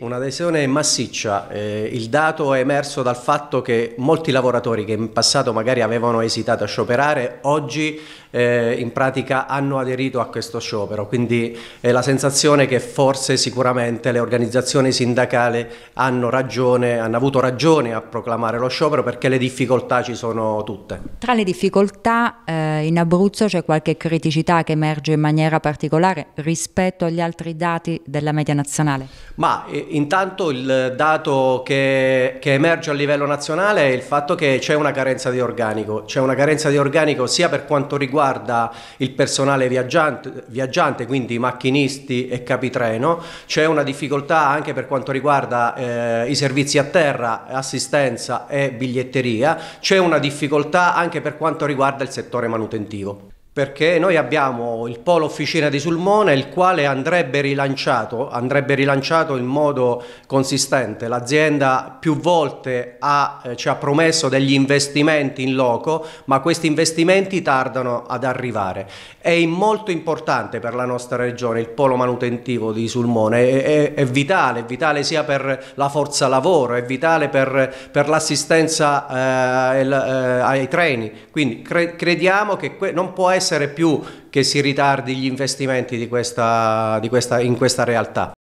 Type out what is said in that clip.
Un'adesione massiccia, eh, il dato è emerso dal fatto che molti lavoratori che in passato magari avevano esitato a scioperare, oggi eh, in pratica hanno aderito a questo sciopero, quindi è la sensazione che forse sicuramente le organizzazioni sindacali hanno, ragione, hanno avuto ragione a proclamare lo sciopero perché le difficoltà ci sono tutte. Tra le difficoltà eh, in Abruzzo c'è qualche criticità che emerge in maniera particolare rispetto agli altri dati della media nazionale? Ma, eh, Intanto il dato che, che, emerge a livello nazionale è il fatto che c'è una carenza di organico, c'è una carenza di organico sia per quanto riguarda il personale viaggiante, viaggiante quindi macchinisti e capitreno, c'è una difficoltà anche per quanto riguarda eh, i servizi a terra, assistenza e biglietteria, c'è una difficoltà anche per quanto riguarda il settore manutentivo perché noi abbiamo il polo officina di Sulmona il quale andrebbe rilanciato, andrebbe rilanciato in modo consistente. L'azienda più volte ha, eh, ci ha promesso degli investimenti in loco, ma questi investimenti tardano ad arrivare. È molto importante per la nostra regione il polo manutentivo di Sulmona, è, è, è vitale, è vitale sia per la forza lavoro, è vitale per, per l'assistenza eh, eh, ai treni. Quindi cre crediamo che non può essere essere più che si ritardi gli investimenti di questa, di questa, in questa realtà.